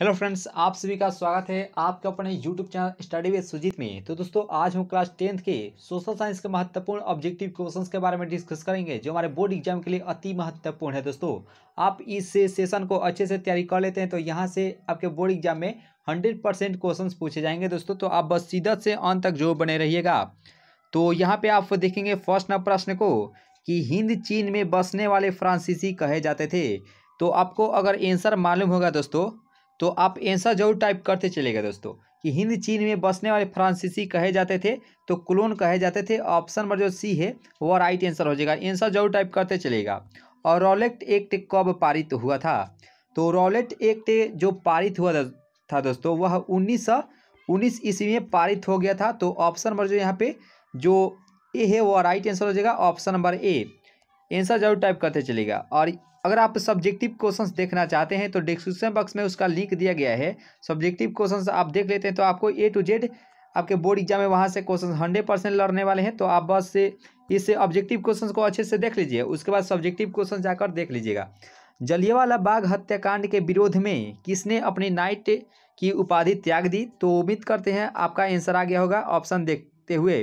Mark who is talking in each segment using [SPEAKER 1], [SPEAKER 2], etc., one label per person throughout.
[SPEAKER 1] hello friends आप सभी का स्वागत है आपका अपने YouTube channel study with Sujeet में तो दोस्तों आज हम क्लास टेंथ के सोशल साइंस के महत्वपूर्ण ऑब्जेक्टिव क्वेश्चंस के बारे में डिस्कस करेंगे जो हमारे बोर्ड एग्जाम के लिए अति महत्वपूर्ण है दोस्तों आप इस सेशन को अच्छे से तैयारी कर लेते हैं तो यहाँ से आपके बोर्ड एग्जाम में हंड्रेड परसेंट क्वेश्चन पूछे जाएंगे दोस्तों तो आप बस सीधा से अंत तक जो बने रहिएगा तो यहाँ पर आप देखेंगे फर्स्ट नंबर प्रश्न को कि हिंद चीन में बसने वाले फ्रांसीसी कहे जाते थे तो आपको अगर आंसर मालूम होगा दोस्तों तो आप आंसर जरूर टाइप करते चलेगा दोस्तों कि हिंद चीन में बसने वाले फ्रांसीसी कहे जाते थे तो क्लोन कहे जाते थे ऑप्शन नंबर जो सी है वो राइट आंसर हो जाएगा आंसर जरूर टाइप करते चलेगा और रॉलेट एक्ट कब पारित हुआ था तो रॉलेट एक्ट जो पारित हुआ था दोस्तों वह उन्नीस उन्नीस ईस्वी में पारित हो गया था तो ऑप्शन नंबर जो यहाँ पे जो ए है वो राइट आंसर हो जाएगा ऑप्शन नंबर ए आंसर जरूर टाइप करते चलेगा और अगर आप सब्जेक्टिव क्वेश्चंस देखना चाहते हैं तो डिस्क्रिप्शन बॉक्स में उसका लिंक दिया गया है सब्जेक्टिव क्वेश्चंस आप देख लेते हैं तो आपको ए टू जेड आपके बोर्ड एग्जाम में वहाँ से क्वेश्चन हंड्रेड परसेंट लड़ने वाले हैं तो आप बस से इस ऑब्जेक्टिव क्वेश्चन को अच्छे से देख लीजिए उसके बाद सब्जेक्टिव क्वेश्चन जाकर देख लीजिएगा जलियावाला बाग हत्याकांड के विरोध में किसने अपनी नाइट की उपाधि त्याग दी तो उम्मीद करते हैं आपका आंसर आ गया होगा ऑप्शन देखते हुए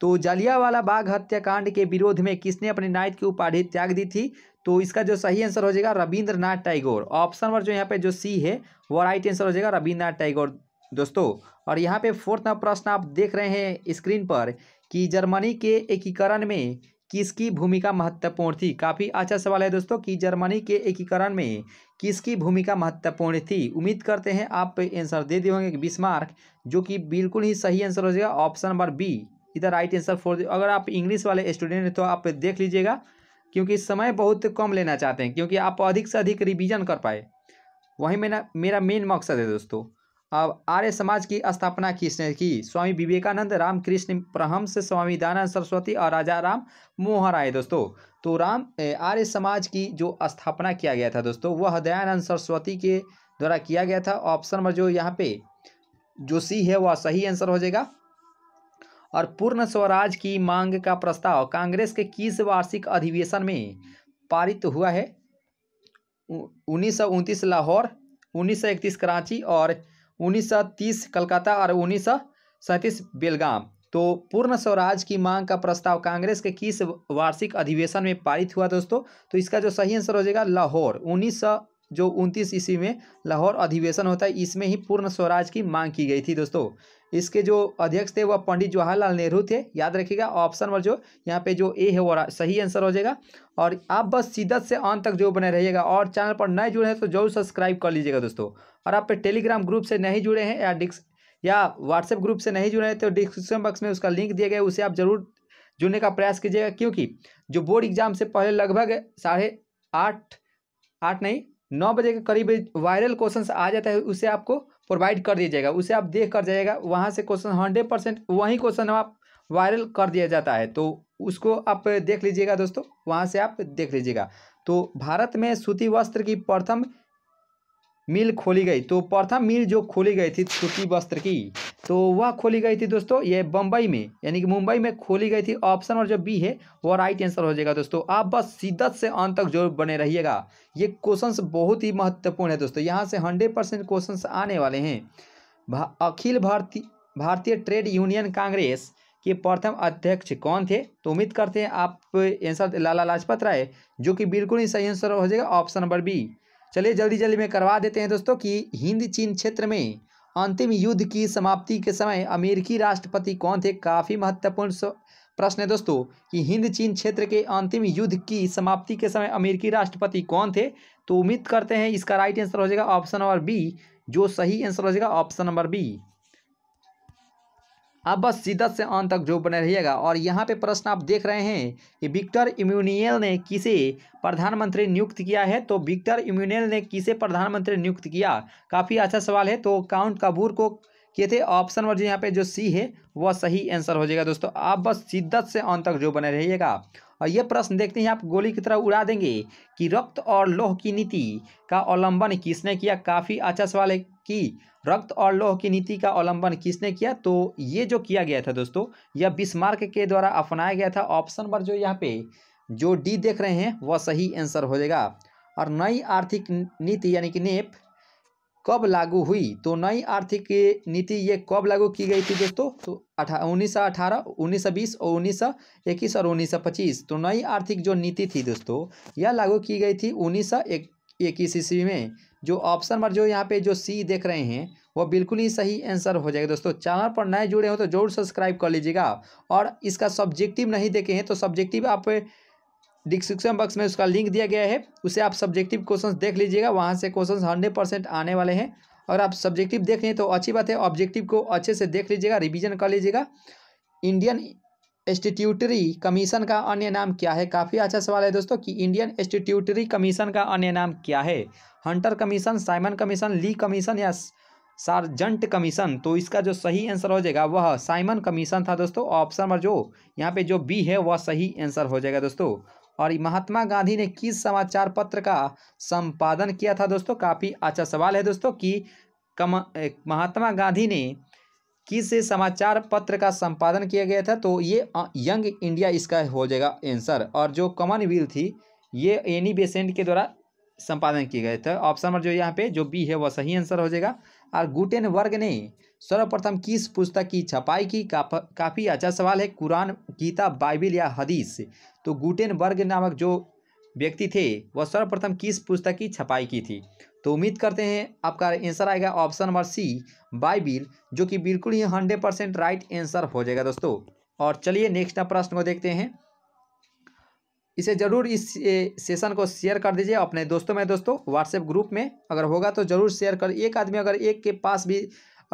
[SPEAKER 1] तो जलियावाला बाग हत्याकांड के विरोध में किसने अपनी नाइट की उपाधि त्याग दी थी तो इसका जो सही आंसर हो जाएगा रविंद्रनाथ टैगोर ऑप्शन नंबर जो यहाँ पे जो सी है वो राइट आंसर हो जाएगा रविंद्रनाथ टैगोर दोस्तों और यहाँ पे फोर्थ नंबर प्रश्न आप देख रहे हैं स्क्रीन पर कि जर्मनी के एकीकरण में किसकी भूमिका महत्वपूर्ण थी काफ़ी अच्छा सवाल है दोस्तों कि जर्मनी के एकीकरण में किसकी भूमिका महत्वपूर्ण थी उम्मीद करते हैं आप आंसर दे दिए होंगे बीस मार्क जो कि बिल्कुल ही सही आंसर हो जाएगा ऑप्शन नंबर बी इधर राइट आंसर फोर अगर आप इंग्लिश वाले स्टूडेंट हैं तो आप देख लीजिएगा क्योंकि समय बहुत कम लेना चाहते हैं क्योंकि आप अधिक से अधिक रिविजन कर पाए वही मेरा मेरा मेन मकसद है दोस्तों अब आर्य समाज की स्थापना किसने की स्वामी विवेकानंद रामकृष्ण परहंस स्वामी दानंद सरस्वती और राजा राम मोहर आए दोस्तों तो राम आर्य समाज की जो स्थापना किया गया था दोस्तों वह दयानंद सरस्वती के द्वारा किया गया था ऑप्शन नंबर जो यहाँ पे जो सी है वह सही आंसर हो जाएगा और पूर्ण स्वराज की मांग का प्रस्ताव कांग्रेस के किस वार्षिक अधिवेशन में पारित हुआ है उन्नीस लाहौर उन्नीस कराची और उन्नीस कलकत्ता और उन्नीस बेलगाम तो पूर्ण स्वराज की मांग का प्रस्ताव कांग्रेस के किस वार्षिक अधिवेशन में पारित हुआ दोस्तों तो इसका जो सही आंसर हो जाएगा लाहौर उन्नीस जो उनतीस ईस्वी में लाहौर अधिवेशन होता है इसमें ही पूर्ण स्वराज की मांग की गई थी दोस्तों इसके जो अध्यक्ष थे वह पंडित जवाहरलाल नेहरू थे याद रखिएगा ऑप्शन नंबर जो यहाँ पे जो ए है वो सही आंसर हो जाएगा और आप बस सीधत से अंत तक जो बने रहिएगा और चैनल पर नए जुड़े हैं तो जरूर सब्सक्राइब कर लीजिएगा दोस्तों और आप पे टेलीग्राम ग्रुप से नहीं जुड़े हैं या डिस्क या व्हाट्सएप ग्रुप से नहीं जुड़े हैं तो डिस्क्रिप्शन बॉक्स में उसका लिंक दिया गया उसे आप जरूर जुड़ने का प्रयास कीजिएगा क्योंकि जो बोर्ड एग्जाम से पहले लगभग साढ़े आठ आठ नहीं नौ बजे के करीब वायरल क्वेश्चन आ जाता है उसे आपको प्रोवाइड कर दिया जाएगा उसे आप देख कर जाएगा वहाँ से क्वेश्चन हंड्रेड परसेंट वही क्वेश्चन आप वायरल कर दिया जाता है तो उसको आप देख लीजिएगा दोस्तों वहाँ से आप देख लीजिएगा तो भारत में सूती वस्त्र की प्रथम मिल खोली गई तो प्रथम मिल जो खोली गई थी सूती वस्त्र की तो वह खोली गई थी दोस्तों ये बम्बई में यानी कि मुंबई में खोली गई थी ऑप्शन और जो बी है वो राइट आंसर हो जाएगा दोस्तों आप बस शिद्दत से अंत तक जो बने रहिएगा ये क्वेश्चंस बहुत ही महत्वपूर्ण है दोस्तों यहाँ से हंड्रेड परसेंट क्वेश्चन आने वाले हैं भा, अखिल भारती भारतीय ट्रेड यूनियन कांग्रेस के प्रथम अध्यक्ष कौन थे तो उम्मीद करते हैं आप आंसर लाला लाजपत राय जो कि बिल्कुल ही सही आंसर हो जाएगा ऑप्शन नंबर बी चलिए जल्दी जल्दी में करवा देते हैं दोस्तों कि हिंद चीन क्षेत्र में अंतिम युद्ध की समाप्ति के समय अमेरिकी राष्ट्रपति कौन थे काफ़ी महत्वपूर्ण प्रश्न है दोस्तों कि हिंद चीन क्षेत्र के अंतिम युद्ध की समाप्ति के समय अमेरिकी राष्ट्रपति कौन थे तो उम्मीद करते हैं इसका राइट आंसर हो जाएगा ऑप्शन नंबर बी जो सही आंसर हो जाएगा ऑप्शन नंबर बी आप बस सीधा से अंत तक जो बने रहिएगा और यहाँ पे प्रश्न आप देख रहे हैं कि विक्टर इम्यूनियल ने किसे प्रधानमंत्री नियुक्त किया है तो विक्टर इम्यूनियल ने किसे प्रधानमंत्री नियुक्त किया काफ़ी अच्छा सवाल है तो काउंट कपूर को किए थे ऑप्शन वर्ड यहाँ पे जो सी है वह सही आंसर हो जाएगा दोस्तों आप बस शिद्दत से अंत तक जो बने रहिएगा और ये प्रश्न देखते हैं आप गोली की तरह उड़ा देंगे कि रक्त और लोह की नीति का अवलंबन किसने किया काफ़ी अच्छा सवाल है कि रक्त और लोह की नीति का अवलंबन किसने किया तो ये जो किया गया था दोस्तों यह बिस्मार्क के द्वारा अपनाया गया था ऑप्शन नंबर जो यहाँ पे जो डी देख रहे हैं वह सही आंसर हो जाएगा और नई आर्थिक नीति यानी कि नेप कब लागू हुई तो नई आर्थिक नीति ये कब लागू की गई थी दोस्तों तो अठा उन्नीस सौ अठारह उन्नीस सौ बीस और उन्नीस सौ इक्कीस और उन्नीस सौ पच्चीस तो नई आर्थिक जो नीति थी दोस्तों यह लागू की गई थी उन्नीस सौ इक्कीस ईस्वी में जो ऑप्शन नंबर जो यहाँ पे जो सी देख रहे हैं वो बिल्कुल ही सही आंसर हो जाएगा दोस्तों चैनल पर नए जुड़े हो तो जरूर सब्सक्राइब कर लीजिएगा और इसका सब्जेक्टिव नहीं देखे हैं तो सब्जेक्टिव आप डिस्क्रिप्शन बॉक्स में उसका लिंक दिया गया है उसे आप सब्जेक्टिव क्वेश्चन देख लीजिएगा वहाँ से क्वेश्चन हंड्रेड परसेंट आने वाले हैं अगर आप सब्जेक्टिव देख लें तो अच्छी बात है ऑब्जेक्टिव को अच्छे से देख लीजिएगा रिविजन कर लीजिएगा इंडियन इंस्टीट्यूटरी कमीशन का अन्य नाम क्या है काफ़ी अच्छा सवाल है दोस्तों कि इंडियन इंस्टीट्यूटरी कमीशन का अन्य नाम क्या है Hunter commission Simon commission Lee commission या सार्जेंट कमीशन तो इसका जो सही आंसर हो जाएगा वह साइमन कमीशन था दोस्तों ऑप्शन नंबर जो यहाँ पे जो बी है वह सही आंसर हो जाएगा दोस्तों और महात्मा गांधी ने किस समाचार पत्र का संपादन किया था दोस्तों काफ़ी अच्छा सवाल है दोस्तों कि कम महात्मा गांधी ने किस समाचार पत्र का संपादन किया गया था तो ये यंग इंडिया इसका हो जाएगा आंसर और जो कॉमन विल थी ये एनी बेसेंट के द्वारा संपादन किया गया था ऑप्शन नंबर जो यहाँ पे जो बी है वह सही आंसर हो जाएगा और गुटेन वर्ग ने सर्वप्रथम किस पुस्तक की छपाई की काफ, काफ़ी अच्छा सवाल है कुरान गीता बाइबिल या हदीस तो गुटेन वर्ग नामक जो व्यक्ति थे वह सर्वप्रथम किस पुस्तक की छपाई की थी तो उम्मीद करते हैं आपका आंसर आएगा ऑप्शन नंबर सी बाइबिल जो कि बिल्कुल ही हंड्रेड परसेंट राइट आंसर हो जाएगा दोस्तों और चलिए नेक्स्ट प्रश्न को देखते हैं इसे ज़रूर इस सेशन को शेयर कर दीजिए अपने दोस्तों में दोस्तों व्हाट्सएप ग्रुप में अगर होगा तो ज़रूर शेयर कर एक आदमी अगर एक के पास भी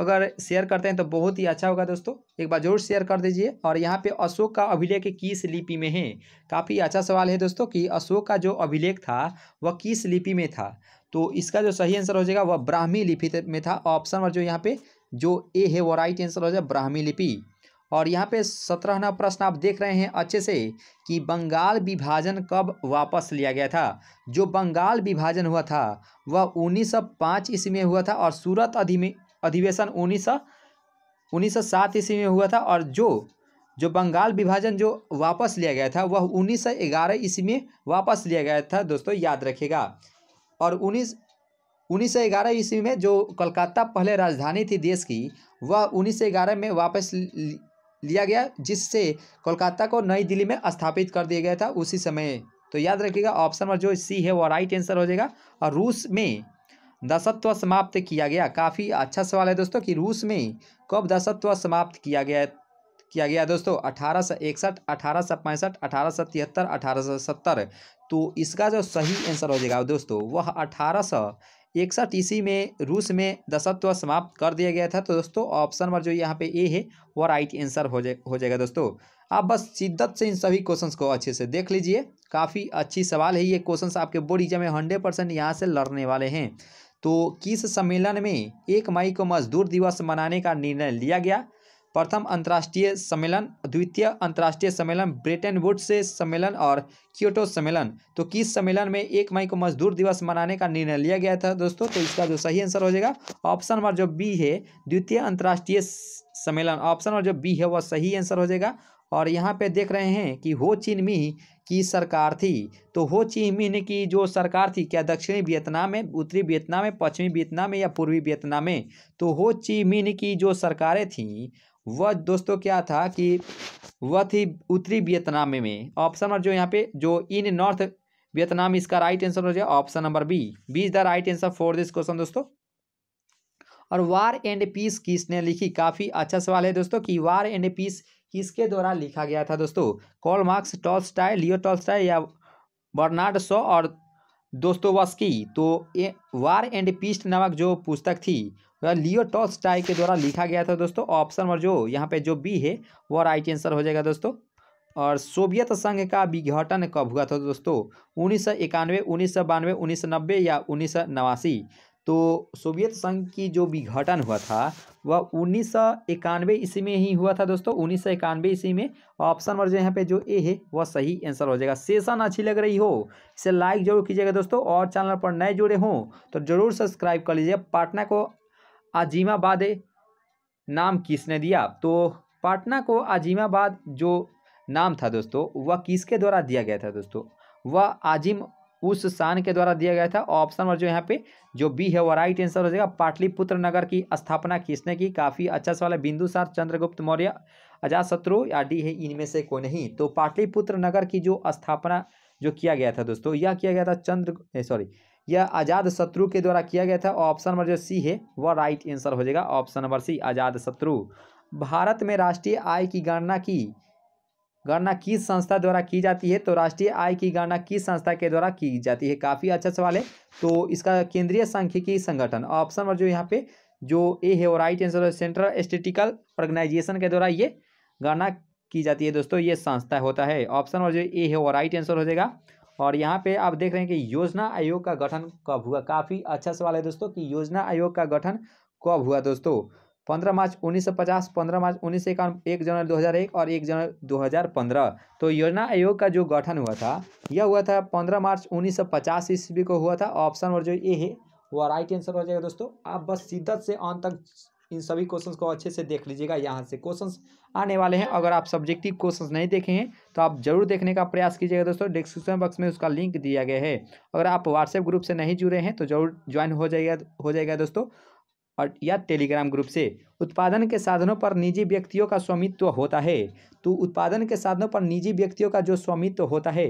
[SPEAKER 1] अगर शेयर करते हैं तो बहुत ही अच्छा होगा दोस्तों एक बार जरूर शेयर कर दीजिए और यहाँ पे अशोक का अभिलेख किस लिपि में है काफ़ी अच्छा सवाल है दोस्तों कि अशोक का जो अभिलेख था वह किस लिपि में था तो इसका जो सही आंसर हो जाएगा वह ब्राह्मी लिपि में था ऑप्शन और जो यहाँ पे जो ए है वो राइट आंसर हो जाए ब्राह्मी लिपि और यहाँ पे नंबर प्रश्न आप देख रहे हैं अच्छे से कि बंगाल विभाजन कब वापस लिया गया था जो बंगाल विभाजन हुआ था वह 1905 ईस्वी में हुआ था और सूरत अधिनियम अधिवेशन उन्नीस उन्नीस सौ सात ईस्वी में हुआ था और जो जो बंगाल विभाजन जो वापस लिया गया था वह उन्नीस सौ ग्यारह ईस्वी में वापस लिया गया था दोस्तों याद रखेगा और उन्नीस उन्नीस सौ ग्यारह ईस्वी में जो कोलकाता पहले राजधानी थी देश की वह उन्नीस सौ ग्यारह में वापस लिया गया जिससे कोलकाता को नई दिल्ली में स्थापित कर दिया गया था उसी समय तो याद रखिएगा ऑप्शन नंबर जो सी है वो राइट आंसर हो जाएगा और रूस में दशत्व समाप्त किया गया काफ़ी अच्छा सवाल है दोस्तों कि रूस में कब दशत्व समाप्त किया गया किया गया दोस्तों अठारह सौ इकसठ अठारह सौ पैंसठ अठारह सौ तिहत्तर अठारह सौ सत्तर तो इसका जो सही आंसर हो जाएगा दोस्तों वह अठारह सौ इकसठ ईस्वी में रूस में दशत्व समाप्त कर दिया गया था तो दोस्तों ऑप्शन नंबर जो यहाँ पे ए है वह राइट आंसर हो जाए हो जाएगा दोस्तों आप बस शिद्दत से इन सभी क्वेश्चंस को अच्छे से देख लीजिए काफ़ी अच्छी सवाल है ये क्वेश्चंस आपके बोर्ड एग्जाम में हंड्रेड परसेंट यहाँ से लड़ने वाले हैं तो किस सम्मेलन में एक मई को मजदूर दिवस मनाने का निर्णय लिया गया प्रथम अंतर्राष्ट्रीय सम्मेलन द्वितीय अंतर्राष्ट्रीय सम्मेलन ब्रिटेन वुड से सम्मेलन और क्योटो सम्मेलन तो किस सम्मेलन में एक मई को मजदूर दिवस मनाने का निर्णय लिया गया था दोस्तों तो इसका जो सही आंसर हो जाएगा ऑप्शन नंबर जो बी है द्वितीय अंतर्राष्ट्रीय सम्मेलन ऑप्शन और जो बी है वह सही आंसर हो जाएगा और यहाँ पे देख रहे हैं कि हो चिन मी की सरकार थी तो हो ची मिन की जो सरकार थी क्या दक्षिणी वियतनाम में उत्तरी वियतनाम में पश्चिमी वियतनाम में या पूर्वी वियतनाम में तो हो ची मिन की जो सरकारें थीं वह दोस्तों क्या था कि वह थी उत्तरी वियतनाम में ऑप्शन और जो यहाँ पे जो इन नॉर्थ वियतनाम इसका राइट आंसर हो जाए option number B B is the right answer for this question दोस्तों और वार एंड पीस किसने लिखी काफ़ी अच्छा सवाल है दोस्तों कि वार एंड पीस किसके द्वारा लिखा गया था दोस्तों Karl Marx Tolstoy Leo Tolstoy या बर्नार्ड शॉ और वस्की तो ए, वार एंड पीस नामक जो पुस्तक थी वह लियो टॉल्स्टाय के द्वारा लिखा गया था दोस्तों ऑप्शन और जो यहाँ पे जो बी है वो राइट आंसर हो जाएगा दोस्तों और सोवियत संघ का विघटन कब हुआ था दोस्तों उन्नीस सौ इक्यानवे उन्नीस सौ बानवे उन्नीस सौ नब्बे या उन्नीस सौ नवासी तो सोवियत संघ की जो विघटन हुआ था वह उन्नीस सौ इक्यानवे ईस्वी में ही हुआ था दोस्तों उन्नीस सौ इक्यानवे ईस्वी में ऑप्शन नंबर जो यहाँ पे जो ए है वह सही आंसर हो जाएगा सेशन अच्छी लग रही हो इसे लाइक जरूर कीजिएगा दोस्तों और चैनल पर नए जुड़े हों तो जरूर सब्सक्राइब कर लीजिए पाटना को आजीमाबाद नाम किसने दिया तो पाटना को आजीमाबाद जो नाम था दोस्तों वह किसके द्वारा दिया गया था दोस्तों वह आजिम उस शान के द्वारा दिया गया था ऑप्शन नंबर जो यहाँ पे जो बी है वो राइट आंसर हो जाएगा पाटलिपुत्र नगर की स्थापना किसने की काफी अच्छा सवाल है बिंदुसार चंद्रगुप्त मौर्य शत्रु या डी है इनमें से कोई नहीं तो पाटलिपुत्र नगर की जो स्थापना जो किया गया था दोस्तों यह किया गया था चंद्र सॉरी यह आजाद शत्रु के द्वारा किया गया था ऑप्शन नंबर जो सी है वह राइट आंसर हो जाएगा ऑप्शन नंबर सी आजाद शत्रु भारत में राष्ट्रीय आय की गणना की गणना किस संस्था द्वारा की जाती है तो राष्ट्रीय आय की गणना किस संस्था के द्वारा की जाती है काफ़ी अच्छा सवाल है तो इसका केंद्रीय सांख्यिकी संगठन ऑप्शन नंबर जो यहाँ पे जो ए है वो right answer central statistical organisation के द्वारा ये गणना की जाती है दोस्तों ये संस्था होता है ऑप्शन नंबर जो ए है वो राइट आंसर हो जाएगा और यहाँ पे आप देख रहे हैं कि योजना आयोग का गठन कब हुआ काफ़ी अच्छा सवाल है दोस्तों कि योजना आयोग का गठन कब हुआ दोस्तों पंद्रह मार्च उन्नीस सौ पचास पंद्रह मार्च उन्नीस सौ इक्यावन एक जनवरी दो हज़ार एक और एक जनवरी दो हज़ार पंद्रह तो योजना आयोग का जो गठन हुआ था यह हुआ था पंद्रह मार्च उन्नीस सौ पचास ईस्वी को हुआ था ऑप्शन और जो ए है वो राइट आंसर हो जाएगा दोस्तों आप बस शिद्दत से अंत तक इन सभी क्वेश्चंस को अच्छे से देख लीजिएगा यहाँ से क्वेश्चंस आने वाले हैं अगर आप सब्जेक्टिव क्वेश्चंस नहीं देखे हैं तो आप जरूर देखने का प्रयास कीजिएगा दोस्तों डिस्क्रिप्शन बॉक्स में उसका लिंक दिया गया है अगर आप व्हाट्सएप ग्रुप से नहीं जुड़े हैं तो जरूर ज्वाइन हो जाएगा हो जाएगा दोस्तों और या टेलीग्राम ग्रुप से उत्पादन के साधनों पर निजी व्यक्तियों का स्वामित्व होता है तो उत्पादन के साधनों पर निजी व्यक्तियों का जो स्वामित्व होता है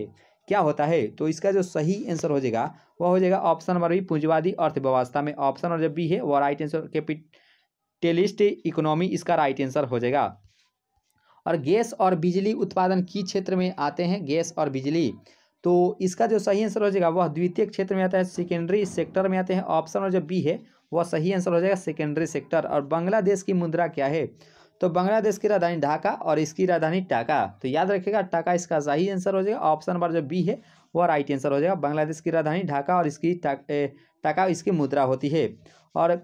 [SPEAKER 1] क्या होता है तो इसका जो सही आंसर हो जाएगा वह हो जाएगा ऑप्शन नंबर बी पूंजीवादी अर्थव्यवस्था में ऑप्शन नंबर बी है वह राइट आंसर कैपिटलिस्ट इकोनॉमी इसका राइट आंसर हो जाएगा और गैस और बिजली उत्पादन किस क्षेत्र में आते हैं गैस और बिजली तो इसका जो सही आंसर हो जाएगा वह द्वितीय क्षेत्र में आता है सेकेंडरी सेक्टर में आते हैं ऑप्शन और जो बी है वह सही आंसर हो जाएगा सेकेंडरी सेक्टर और बांग्लादेश की मुद्रा क्या है तो बांग्लादेश की राजधानी ढाका और इसकी राजधानी टाका तो याद रखिएगा टाका इसका सही आंसर हो जाएगा ऑप्शन नंबर जो बी है वह राइट आंसर हो जाएगा बांग्लादेश की राजधानी ढाका और इसकी टाका इसकी मुद्रा होती है और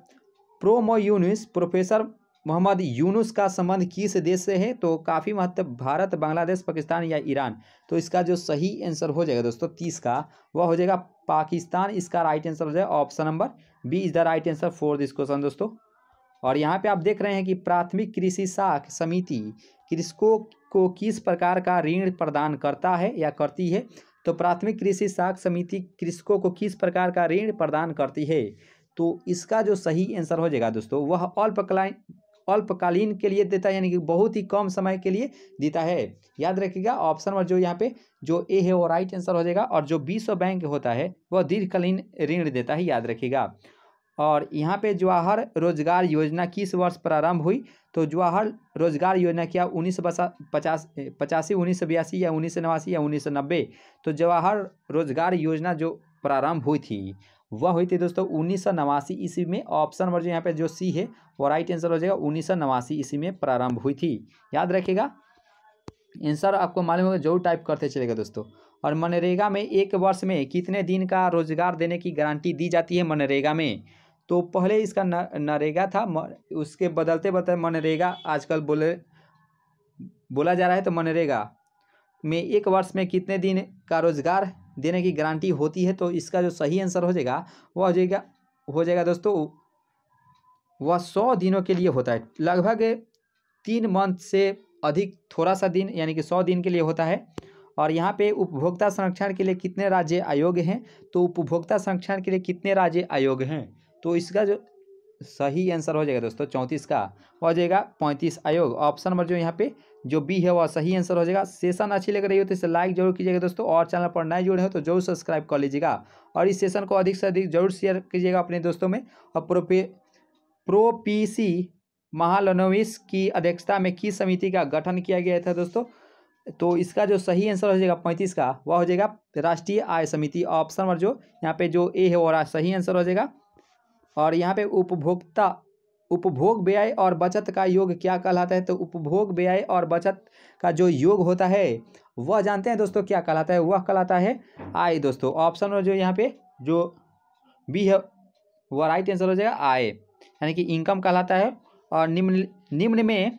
[SPEAKER 1] यूनिस प्रोफेसर मोहम्मद यूनुस का संबंध किस देश से है तो काफ़ी महत्व भारत बांग्लादेश पाकिस्तान या ईरान तो इसका जो सही आंसर हो जाएगा दोस्तों तीस का वह हो जाएगा पाकिस्तान इसका राइट आंसर हो जाएगा option number B is the right answer for this question दोस्तों और यहाँ पे आप देख रहे हैं कि प्राथमिक कृषि साख समिति कृषकों को किस प्रकार का ऋण प्रदान करता है या करती है तो प्राथमिक कृषि साख समिति कृषकों को किस प्रकार का ऋण प्रदान करती है तो इसका जो सही आंसर हो जाएगा दोस्तों वह अल्पकालीन अल्पकालीन के लिए देता है यानी कि बहुत ही कम समय के लिए देता है याद रखिएगा ऑप्शन नंबर जो यहाँ पे जो ए है वो राइट आंसर हो जाएगा और जो विश्व बैंक होता है वह दीर्घकालीन ऋण देता है याद रखिएगा और यहाँ पे जवाहर रोजगार योजना किस वर्ष प्रारंभ हुई तो जवाहर रोजगार योजना क्या उन्नीस पचास पचासी उन्नीस सौ बयासी या उन्नीस सौ नवासी या उन्नीस सौ नब्बे तो जवाहर रोजगार योजना जो प्रारंभ हुई थी वह हुई थी दोस्तों उन्नीस सौ नवासी ईस्वी में ऑप्शन नंबर जो यहाँ पे जो सी है वो राइट आंसर हो जाएगा उन्नीस सौ नवासी ईस्वी में प्रारंभ हुई थी याद रखिएगा आंसर आपको मालूम होगा जो टाइप करते चलेगा दोस्तों और मनरेगा में एक वर्ष में कितने दिन का रोजगार देने की गारंटी दी जाती है मनरेगा में तो पहले इसका नरेगा था उसके बदलते बदलते मनरेगा आजकल बोले बोला जा रहा है तो मनरेगा में एक वर्ष में कितने दिन का रोजगार देने की गारंटी होती है तो इसका जो सही आंसर हो जाएगा वह हो जाएगा हो जाएगा दोस्तों वह सौ दिनों के लिए होता है लगभग तीन मंथ से अधिक थोड़ा सा दिन यानी कि सौ दिन के लिए होता है और यहाँ पे उपभोक्ता संरक्षण के लिए कितने राज्य आयोग हैं तो उपभोक्ता संरक्षण के लिए कितने राज्य आयोग हैं तो इसका जो सही आंसर हो जाएगा दोस्तों चौंतीस का हो जाएगा पैंतीस आयोग ऑप्शन नंबर जो यहाँ पे जो बी है वह सही आंसर हो जाएगा सेशन अच्छी लग रही हो तो इसे लाइक जरूर कीजिएगा दोस्तों और चैनल पर नए जुड़े हो तो जरूर सब्सक्राइब कर लीजिएगा और इस सेशन को अधिक से अधिक जरूर शेयर कीजिएगा अपने दोस्तों में और प्रोपे प्रोपीसी महालनोविस की अध्यक्षता में किस समिति का गठन किया गया था दोस्तों तो इसका जो सही आंसर हो जाएगा पैंतीस का वह हो जाएगा राष्ट्रीय आय समिति ऑप्शन और जो यहाँ पे जो ए है वह सही आंसर हो जाएगा और यहाँ पे उपभोक्ता उपभोग व्यय और बचत का योग क्या कहलाता है तो उपभोग व्यय और बचत का जो योग होता है वह जानते हैं दोस्तों क्या कहलाता है वह कहलाता है आय दोस्तों ऑप्शन और जो यहाँ पे जो बी है वह राइट आंसर हो जाएगा आय यानी कि इनकम कहलाता है और निम्न निम्न में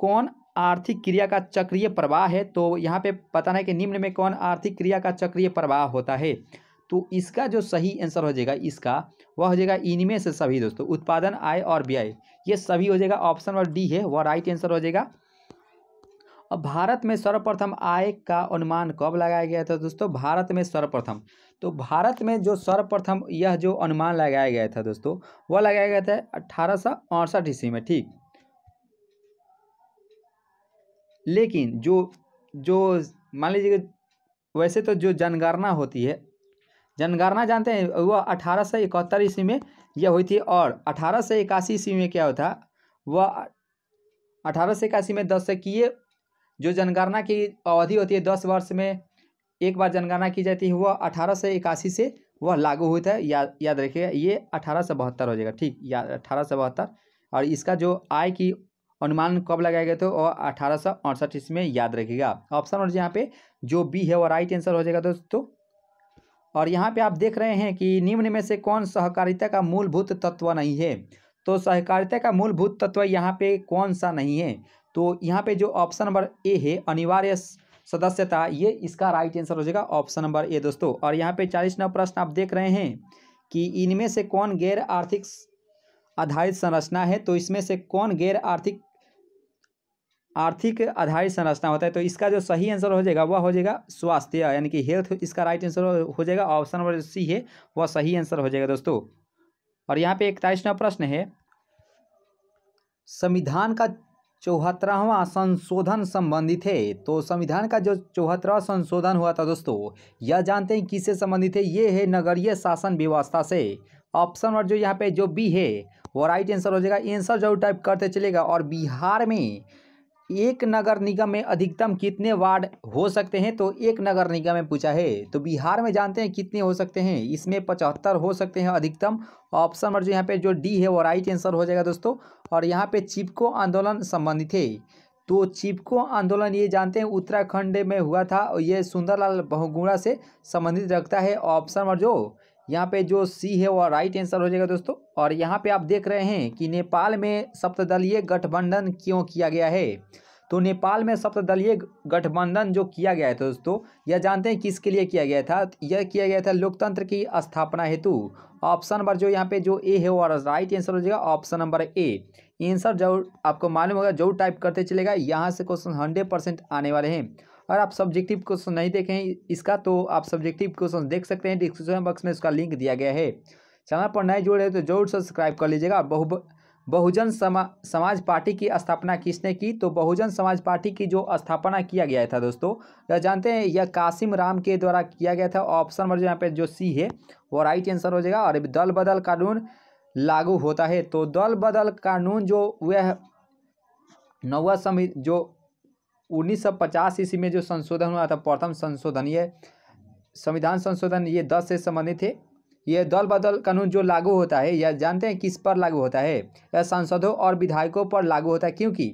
[SPEAKER 1] कौन आर्थिक क्रिया का चक्रीय प्रवाह है तो यहाँ पे पता नहीं कि निम्न में कौन आर्थिक क्रिया का चक्रीय प्रवाह होता है तो इसका जो सही आंसर हो जाएगा इसका वह हो जाएगा इनमें से सभी दोस्तों तो उत्पादन आय और व्यय ये सभी हो जाएगा ऑप्शन नंबर डी है वह राइट आंसर हो जाएगा अब भारत में सर्वप्रथम आय का अनुमान कब लगाया गया था दोस्तों भारत में सर्वप्रथम तो भारत में जो सर्वप्रथम यह जो अनुमान लगाया गया था दोस्तों वह लगाया गया था अट्ठारह सौ अड़सठ ईस्वी में ठीक लेकिन जो जो मान लीजिए वैसे तो जो जनगणना होती है जनगणना जानते हैं वह अठारह सौ इकहत्तर ईस्वी में यह हुई थी और अठारह सौ इक्यासी ईस्वी में क्या होता वह अठारह सौ इक्यासी में दस किए जो जनगणना की अवधि होती है दस वर्ष में एक बार जनगणना की जाती है वह अठारह सौ इक्यासी से वह लागू हुई था या, याद रखिएगा ये अठारह सौ बहत्तर हो जाएगा ठीक या अठारह सौ बहत्तर और इसका जो आय की अनुमान कब लगाया गया तो वह अठारह सौ अड़सठ इसमें याद रखिएगा ऑप्शन और यहाँ पे जो बी है वो राइट आंसर हो जाएगा दोस्तों और यहाँ पे आप देख रहे हैं कि निम्न में से कौन सहकारिता का मूलभूत तत्व नहीं है तो सहकारिता का मूलभूत तत्व यहाँ पे कौन सा नहीं है तो यहाँ पे जो ऑप्शन नंबर ए है अनिवार्य सदस्यता ये इसका राइट आंसर हो जाएगा ऑप्शन नंबर ए दोस्तों और यहाँ पे चालीस नंबर प्रश्न आप देख रहे हैं कि इनमें से कौन गैर आर्थिक आधारित संरचना है तो इसमें से कौन गैर आर्थिक आर्थिक आधारित संरचना होता है तो इसका जो सही आंसर हो जाएगा वह हो जाएगा स्वास्थ्य यानी कि हेल्थ इसका राइट आंसर हो जाएगा ऑप्शन नंबर सी है वह सही आंसर हो जाएगा दोस्तों और यहाँ पे इकतालीस नंबर प्रश्न है संविधान का चौहत्तरवां संशोधन संबंधित है तो संविधान का जो चौहत्तरवा संशोधन हुआ था दोस्तों यह जानते हैं किससे संबंधित है ये है नगरीय शासन व्यवस्था से ऑप्शन नंबर जो यहाँ पे जो बी है वो राइट आंसर हो जाएगा आंसर जरूर टाइप करते चलेगा और बिहार में एक नगर निगम में अधिकतम कितने वार्ड हो सकते हैं तो एक नगर निगम में पूछा है तो बिहार में जानते हैं कितने हो सकते हैं इसमें पचहत्तर हो सकते हैं अधिकतम ऑप्शन नंबर जो यहाँ पे जो डी है वो राइट आंसर हो जाएगा दोस्तों और यहाँ पे चिपको आंदोलन संबंधित है तो चिपको आंदोलन ये जानते हैं उत्तराखंड में हुआ था और ये सुंदरलाल बहुगुणा से संबंधित रखता है ऑप्शन नंबर जो यहाँ पे जो सी है वो राइट आंसर हो जाएगा दोस्तों और यहाँ पे आप देख रहे हैं कि नेपाल में सप्तदलीय गठबंधन क्यों किया गया है तो नेपाल में सप्तदलीय गठबंधन जो किया गया था दोस्तों यह जानते हैं किसके लिए किया गया था यह किया गया था लोकतंत्र की स्थापना हेतु ऑप्शन नंबर जो यहाँ पे जो ए है वो राइट आंसर हो जाएगा ऑप्शन नंबर ए आंसर जरूर आपको मालूम होगा जरूर टाइप करते चलेगा यहाँ से क्वेश्चन हंड्रेड परसेंट आने वाले हैं और आप सब्जेक्टिव क्वेश्चन नहीं देखें इसका तो आप सब्जेक्टिव क्वेश्चन देख सकते हैं डिस्क्रिप्शन बॉक्स में उसका लिंक दिया गया है चैनल पर नए जुड़े तो जरूर सब्सक्राइब कर लीजिएगा बहु बहुजन समा समाज पार्टी की स्थापना किसने की तो बहुजन समाज पार्टी की जो स्थापना किया गया था दोस्तों यह जानते हैं यह कासिम राम के द्वारा किया गया था ऑप्शन नंबर जो यहाँ पे जो सी है वो राइट आंसर हो जाएगा और दल बदल कानून लागू होता है तो दल बदल कानून जो वह नौवा समिति जो उन्नीस सौ पचास ईस्वी में जो संशोधन हुआ था प्रथम संशोधन ये संविधान संशोधन ये दस से संबंधित थे यह दल बदल कानून जो लागू होता है यह जानते हैं किस पर लागू होता है या सांसदों और विधायकों पर लागू होता है क्योंकि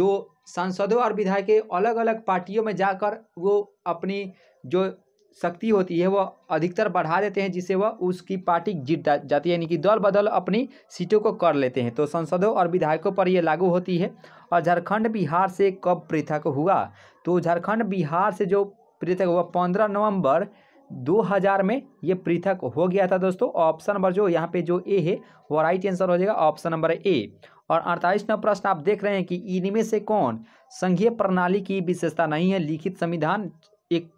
[SPEAKER 1] जो सांसदों और विधायक अलग अलग पार्टियों में जाकर वो अपनी जो शक्ति होती है वह अधिकतर बढ़ा देते हैं जिससे वह उसकी पार्टी जीत जाती है यानी कि दल बदल अपनी सीटों को कर लेते हैं तो संसदों और विधायकों पर यह लागू होती है और झारखंड बिहार से कब पृथक हुआ तो झारखंड बिहार से जो पृथक हुआ पंद्रह नवंबर 2000 में ये पृथक हो गया था दोस्तों ऑप्शन नंबर जो यहाँ पे जो ए है वो राइट आंसर हो जाएगा ऑप्शन नंबर ए और अड़तालीस नंबर प्रश्न आप देख रहे हैं कि इनमें से कौन संघीय प्रणाली की विशेषता नहीं है लिखित संविधान एक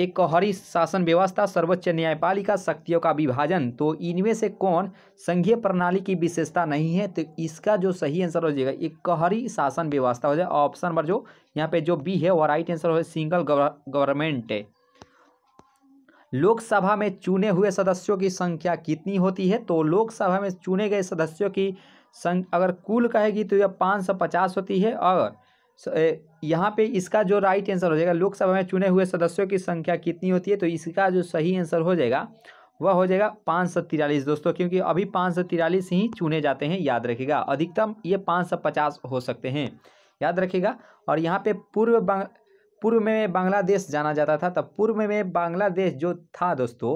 [SPEAKER 1] एक कहरी शासन व्यवस्था सर्वोच्च न्यायपालिका शक्तियों का विभाजन तो इनमें से कौन संघीय प्रणाली की विशेषता नहीं है तो इसका जो सही आंसर हो जाएगा एक कहरी शासन व्यवस्था हो जाए ऑप्शन नंबर जो यहाँ पे जो बी है वह राइट आंसर हो जाए सिंगल गवर्नमेंट लोकसभा में चुने हुए सदस्यों की संख्या कितनी होती है तो लोकसभा में चुने गए सदस्यों की संख्या अगर कुल कहेगी तो यह पाँच सौ पचास होती है और यहाँ पे इसका जो राइट आंसर हो जाएगा लोकसभा में चुने हुए सदस्यों की संख्या कितनी होती है तो इसका जो सही आंसर हो जाएगा वह हो जाएगा पाँच सौ तिरालीस दोस्तों क्योंकि अभी पाँच सौ तिरालीस ही चुने जाते हैं याद रखिएगा अधिकतम ये पाँच सौ पचास हो सकते हैं याद रखिएगा और यहाँ पे पूर्व बंग पूर्व में बांग्लादेश जाना जाता था तब पूर्व में बांग्लादेश जो था दोस्तों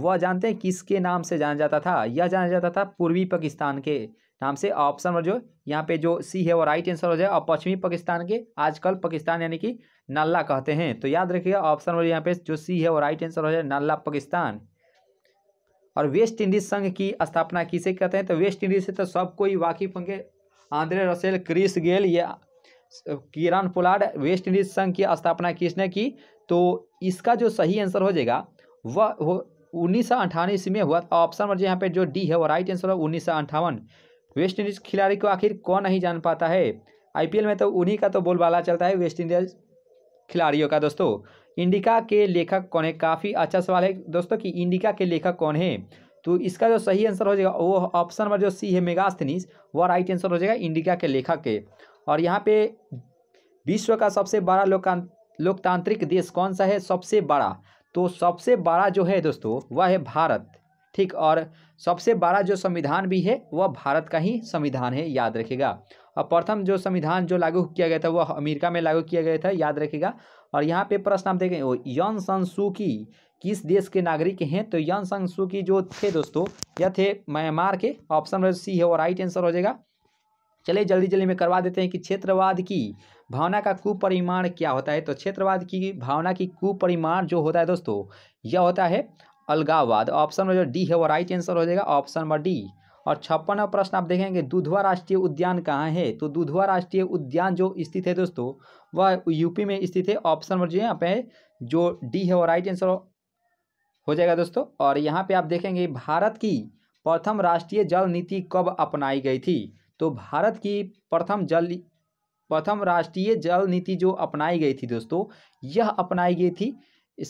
[SPEAKER 1] वह जानते हैं किसके नाम से जाना जाता था यह जाना जाता था पूर्वी पाकिस्तान के नाम से ऑप्शन नंबर जो यहाँ पे जो सी है वो राइट आंसर हो जाए और पश्चिमी पाकिस्तान के आजकल पाकिस्तान यानी कि नल्ला कहते हैं तो याद रखिएगा ऑप्शन नंबर यहाँ पे जो सी है वो राइट आंसर हो जाए नल्ला पाकिस्तान और वेस्ट इंडीज संघ की स्थापना किसे कहते हैं तो वेस्ट इंडीज से तो सबको ही वाकिफ होंगे आंद्रे रसेल क्रिस गेल या किरण पुलाड वेस्ट इंडीज संघ की स्थापना किसने की तो इसका जो सही आंसर हो जाएगा वह उन्नीस सौ अंठावन ईस्वी में हुआ ऑप्शन नंबर जो यहाँ पे जो डी है वो राइट आंसर है उन्नीस सौ अंठावन वेस्ट इंडीज़ खिलाड़ी को आखिर कौन नहीं जान पाता है आईपीएल में तो उन्हीं का तो बोलबाला चलता है वेस्ट इंडीज खिलाड़ियों का दोस्तों इंडिका के लेखक कौन है काफ़ी अच्छा सवाल है दोस्तों कि इंडिका के लेखक कौन है तो इसका जो सही आंसर हो जाएगा वो ऑप्शन नंबर जो सी है मेगास्थनीस वह राइट आंसर हो जाएगा इंडिका के लेखक के और यहाँ पे विश्व का सबसे बड़ा लोकतांत्रिक देश कौन सा है सबसे बड़ा तो सबसे बड़ा जो है दोस्तों वह है भारत ठीक और सबसे बड़ा जो संविधान भी है वह भारत का ही संविधान है याद रखेगा और प्रथम जो संविधान जो लागू किया गया था वह अमेरिका में लागू किया गया था याद रखेगा और यहाँ पे प्रश्न आप देखें यन सन किस देश के नागरिक हैं तो यन सन की जो थे दोस्तों यह थे म्यांमार के ऑप्शन सी है और राइट आंसर हो जाएगा चलिए जल्दी जल्दी में करवा देते हैं कि क्षेत्रवाद की भावना का कुपरिमाण क्या होता है तो क्षेत्रवाद की भावना की कुपरिमाण जो होता है दोस्तों यह होता है अलगावाद ऑप्शन नंबर जो डी है वो राइट आंसर हो जाएगा ऑप्शन नंबर डी और छप्पनवा प्रश्न आप देखेंगे दुधवा राष्ट्रीय उद्यान कहाँ है तो दुधवा राष्ट्रीय उद्यान जो स्थित है दोस्तों वह यूपी में स्थित है ऑप्शन नंबर जो यहाँ पे जो डी है वो राइट आंसर हो जाएगा दोस्तों और यहाँ पे आप देखेंगे भारत की प्रथम राष्ट्रीय जल नीति कब अपनाई गई थी तो भारत की प्रथम जल प्रथम राष्ट्रीय जल नीति जो अपनाई गई थी दोस्तों यह अपनाई गई थी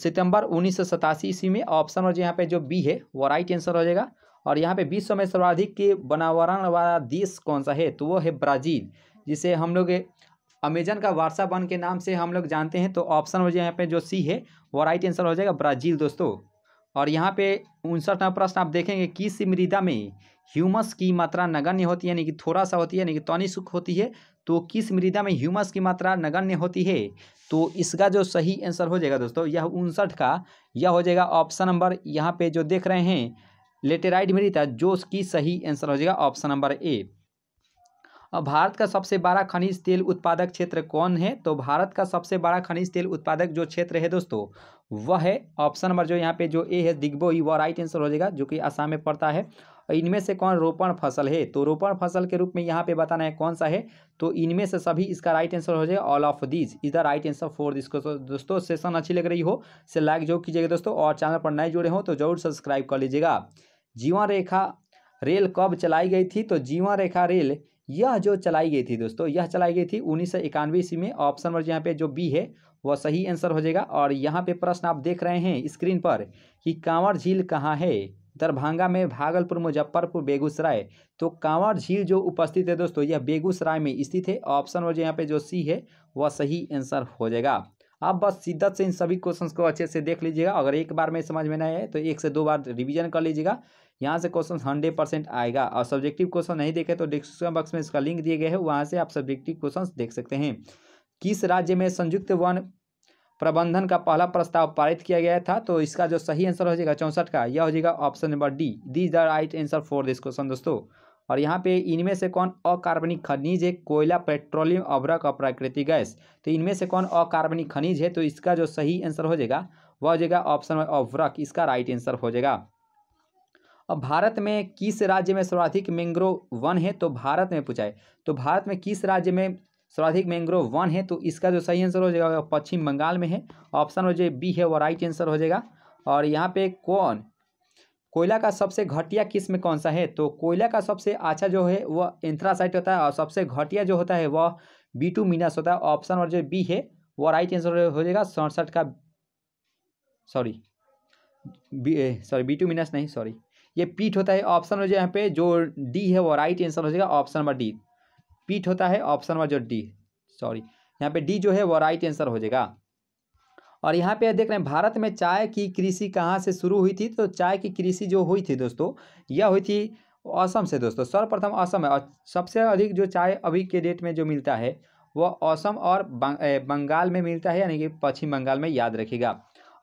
[SPEAKER 1] सितंबर उन्नीस सौ सतासी ईस्वी में ऑप्शन और यहाँ पे जो बी है वो राइट आंसर हो जाएगा और यहाँ पे विश्व में सर्वाधिक के बनावरण वाला देश कौन सा है तो वो है ब्राज़ील जिसे हम लोग अमेजन का वारसा वन के नाम से हम लोग जानते हैं तो ऑप्शन और जो यहाँ पे जो सी है वो राइट आंसर हो जाएगा ब्राज़ील दोस्तों और यहाँ पे उनसठवा प्रश्न आप देखेंगे किस मृदा में ह्यूमस की मात्रा नगण्य होती है यानी कि थोड़ा सा होती है यानी कि तौनी सुख होती है तो किस मृदा में ह्यूमस की मात्रा नगण्य होती है तो इसका जो सही आंसर हो जाएगा दोस्तों यह उनसठ का यह हो जाएगा ऑप्शन नंबर यहाँ पे जो देख रहे हैं लेटेराइड मृदा जो उसकी सही आंसर हो जाएगा ऑप्शन नंबर ए अब भारत का सबसे बड़ा खनिज तेल उत्पादक क्षेत्र कौन है तो भारत का सबसे बड़ा खनिज तेल उत्पादक जो क्षेत्र है दोस्तों वह है ऑप्शन नंबर जो यहाँ पे जो ए है दिग्बोई वह राइट आंसर हो जाएगा जो कि आसाम में पड़ता है इनमें से कौन रोपण फसल है तो रोपण फसल के रूप में यहाँ पे बताना है कौन सा है तो इनमें से सभी इसका राइट आंसर हो जाएगा all of these is the right answer for this दोस्तों सेशन अच्छी लग रही हो से लाइक जो कीजिएगा दोस्तों और चैनल पर नए जुड़े हों तो जरूर सब्सक्राइब कर लीजिएगा जीवन रेखा रेल कब चलाई गई थी तो जीवन रेखा रेल यह जो चलाई गई थी दोस्तों यह चलाई गई थी उन्नीस सौ इक्यानवे ईस्वी में ऑप्शन नंबर यहाँ पे जो बी है वह सही आंसर हो जाएगा और यहाँ पे प्रश्न आप देख रहे हैं स्क्रीन पर कि कांवर झील कहाँ है दरभंगा में भागलपुर मुजफ्फरपुर बेगूसराय तो कांवर झील जो उपस्थित है दोस्तों यह बेगूसराय में स्थित है ऑप्शन और जो यहाँ पे जो सी है वह सही आंसर हो जाएगा आप बस शिद्दत से इन सभी क्वेश्चन को अच्छे से देख लीजिएगा अगर एक बार में समझ में नहीं आए तो एक से दो बार रिवीजन कर लीजिएगा यहाँ से क्वेश्चन हंड्रेड परसेंट आएगा और सब्जेक्टिव क्वेश्चन नहीं देखे तो डिस्क्रिप्शन बॉक्स में इसका लिंक दिए गए हैं वहाँ से आप सब्जेक्टिव क्वेश्चन देख सकते हैं किस राज्य में संयुक्त वन प्रबंधन का पहला प्रस्ताव पारित किया गया था तो इसका जो सही आंसर हो जाएगा चौंसठ का यह हो जाएगा option number D this is the right answer for this question दोस्तों और यहाँ पे इनमें से कौन अकार्बनिक खनिज है कोयला पेट्रोलियम अभ्रक और प्राकृतिक गैस तो इनमें से कौन अकार्बनिक खनिज है तो इसका जो सही आंसर हो जाएगा वह हो जाएगा ऑप्शन अभ्रक इसका राइट आंसर हो जाएगा अब भारत में किस राज्य में सर्वाधिक मैंग्रोव वन है तो भारत में पूछा है तो भारत में किस राज्य में सर्वाधिक मैंग्रोव वन है तो इसका जो सही आंसर हो जाएगा पश्चिम बंगाल में है ऑप्शन हो जाए बी है वो राइट आंसर हो जाएगा और यहाँ पे कौन कोयला का सबसे घटिया किस्म कौन सा है तो कोयला का सबसे अच्छा जो है वह एंथ्रासाइट होता है और सबसे घटिया जो होता है वह बी टू मीनस होता है ऑप्शन और जो बी है वो राइट आंसर हो जाएगा सड़सठ का sorry B sorry B two minus नहीं सॉरी ये पीठ होता है ऑप्शन हो जाए यहाँ पे जो डी है वो राइट आंसर हो जाएगा ऑप्शन नंबर डी पीठ होता है ऑप्शन नंबर जो डी सॉरी यहाँ पे डी जो है वो राइट आंसर हो जाएगा और यहाँ पे देख रहे हैं भारत में चाय की कृषि कहाँ से शुरू हुई थी तो चाय की कृषि जो हुई थी दोस्तों यह हुई थी असम से दोस्तों सर्वप्रथम असम है और सबसे अधिक जो चाय अभी के डेट में जो मिलता है वह असम और बंगाल में मिलता है यानी कि पश्चिम बंगाल में याद रखिएगा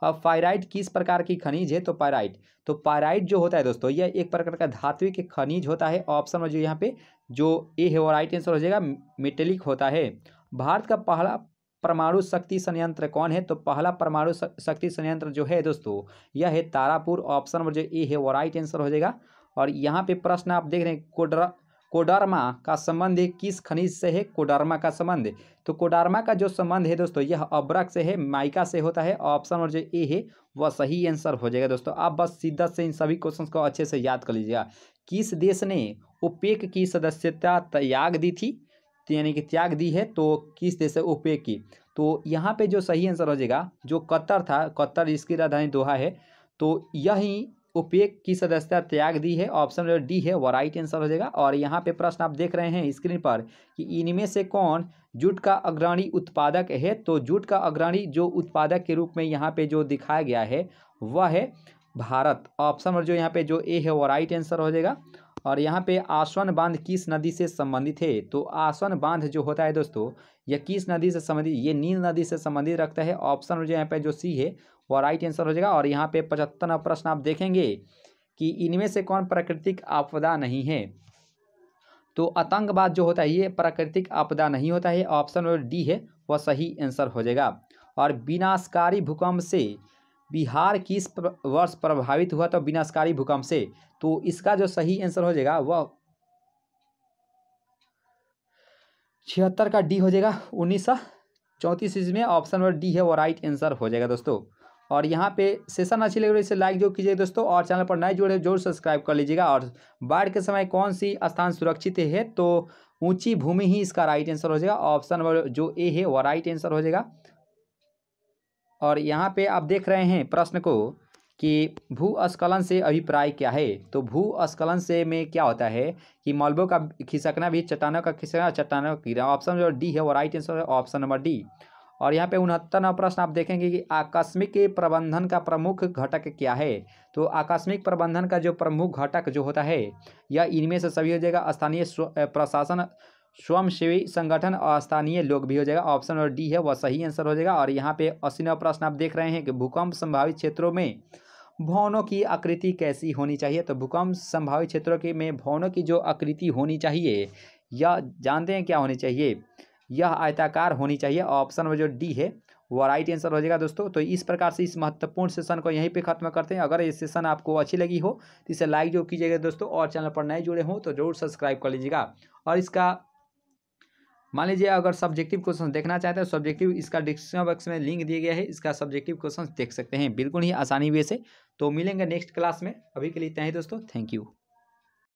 [SPEAKER 1] अब पायराइट किस प्रकार की खनिज है तो पायराइट तो पायराइट जो होता है दोस्तों यह एक प्रकार का के खनिज होता है ऑप्शन में जो यहाँ पे जो ए है वो राइट आंसर हो जाएगा मेटेलिक होता है भारत का पहला परमाणु शक्ति संयंत्र कौन है तो पहला परमाणु शक्ति संयंत्र जो है दोस्तों यह है तारापुर ऑप्शन नंबर जो ए है वो राइट आंसर हो जाएगा और यहाँ पे प्रश्न आप देख रहे हैं कोडरा कोडारमा का संबंध किस खनिज से है कोडारमा का संबंध तो कोडारमा का जो संबंध है दोस्तों यह अब्रक से है माइका से होता है ऑप्शन और जो ए है वह सही आंसर हो जाएगा दोस्तों आप बस सीधा से इन सभी क्वेश्चन को अच्छे से याद कर लीजिएगा किस देश ने ओपेक की सदस्यता त्याग दी थी तो यानी कि त्याग दी है तो किस देश है ओपेक की तो यहाँ पे जो सही आंसर हो जाएगा जो कतर था कतर इसकी राजधानी दोहा है तो यही ओपेक की सदस्यता त्याग दी है ऑप्शन डी है वो राइट आंसर हो जाएगा और यहाँ पे प्रश्न आप देख रहे हैं स्क्रीन पर कि इनमें से कौन जूट का अग्रणी उत्पादक है तो जूट का अग्रणी जो उत्पादक के रूप में यहाँ पे जो दिखाया गया है वह है भारत ऑप्शन नंबर जो यहाँ पे जो ए है वो राइट आंसर हो जाएगा और यहाँ पे आसवन बांध किस नदी से संबंधित है तो आसवन बांध जो होता है दोस्तों यह किस नदी से संबंधित ये नील नदी से संबंधित रखता है ऑप्शन जो यहाँ पे जो सी है वह राइट आंसर हो जाएगा और यहाँ पे पचहत्तर प्रश्न आप देखेंगे कि इनमें से कौन प्राकृतिक आपदा नहीं है तो आतंकवाद जो होता है ये प्राकृतिक आपदा नहीं होता है ऑप्शन डी है वह सही आंसर हो जाएगा और विनाशकारी भूकंप से बिहार किस वर्ष प्रभावित हुआ तो विनाशकारी भूकंप से तो इसका जो सही आंसर हो जाएगा वह छिहत्तर का डी हो जाएगा उन्नीस सौ चौंतीस ईस्वी में ऑप्शन नंबर डी है वो राइट आंसर हो जाएगा दोस्तों और यहाँ पे सेशन अच्छी लग रही है इसे लाइक जो कीजिए दोस्तों और चैनल पर नए जुड़े जरूर सब्सक्राइब कर लीजिएगा और बाढ़ के समय कौन सी स्थान सुरक्षित है तो ऊंची भूमि ही इसका राइट आंसर हो जाएगा ऑप्शन नंबर जो ए है वह राइट आंसर हो जाएगा और यहाँ पे आप देख रहे हैं प्रश्न को कि भूस्खलन से अभिप्राय क्या है तो भूस्खलन से में क्या होता है कि मलबों का खिसकना भी चट्टानों का खिसकना चट्टानों का गिरना ऑप्शन नंबर डी है वो राइट आंसर है ऑप्शन नंबर डी और यहाँ पे उनहत्तरवा प्रश्न आप देखेंगे कि आकस्मिक प्रबंधन का प्रमुख घटक क्या है तो आकस्मिक प्रबंधन का जो प्रमुख घटक जो होता है यह इनमें से सभी हो जाएगा स्थानीय प्रशासन स्वयंसेवी संगठन और स्थानीय लोग भी हो जाएगा ऑप्शन और डी है वह सही आंसर हो जाएगा और यहाँ पे अस्सी नव प्रश्न आप देख रहे हैं कि भूकंप संभावित क्षेत्रों में भवनों की आकृति कैसी होनी चाहिए तो भूकंप संभावित क्षेत्रों के में भवनों की जो आकृति होनी चाहिए या जानते हैं क्या होनी चाहिए यह आयताकार होनी चाहिए ऑप्शन में जो डी है वो राइट आंसर हो जाएगा दोस्तों तो इस प्रकार से इस महत्वपूर्ण सेशन को यहीं पे खत्म करते हैं अगर ये सेशन आपको अच्छी लगी हो तो इसे लाइक जो कीजिएगा दोस्तों और चैनल पर नए जुड़े हों तो जरूर सब्सक्राइब कर लीजिएगा और इसका मान लीजिए अगर सब्जेक्टिव क्वेश्चन देखना चाहते हैं सब्जेक्टिव तो इसका डिस्क्रिप्शन बॉक्स में लिंक दिया गया है इसका सब्जेक्टिव क्वेश्चन देख सकते हैं बिल्कुल ही आसानी वे से तो मिलेंगे नेक्स्ट क्लास में अभी के लिए ही दोस्तों थैंक यू